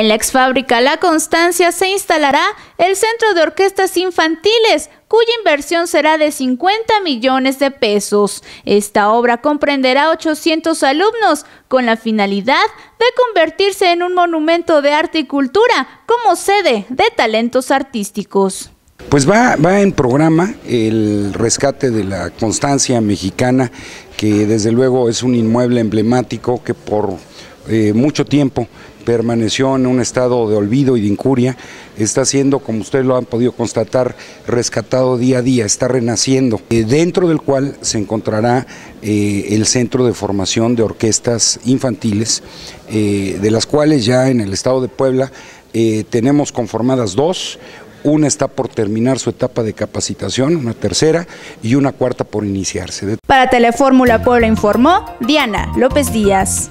En la exfábrica La Constancia se instalará el Centro de Orquestas Infantiles, cuya inversión será de 50 millones de pesos. Esta obra comprenderá 800 alumnos con la finalidad de convertirse en un monumento de arte y cultura como sede de talentos artísticos. Pues va, en programa el rescate de la constancia mexicana, que desde luego es un inmueble emblemático que por eh, mucho tiempo permaneció en un estado de olvido y de incuria, está siendo, como ustedes lo han podido constatar, rescatado día a día, está renaciendo, eh, dentro del cual se encontrará eh, el centro de formación de orquestas infantiles, eh, de las cuales ya en el estado de Puebla tenemos conformadas dos, una está por terminar su etapa de capacitación, una tercera y una cuarta por iniciarse. Para Telefórmula Puebla informó Diana López Díaz.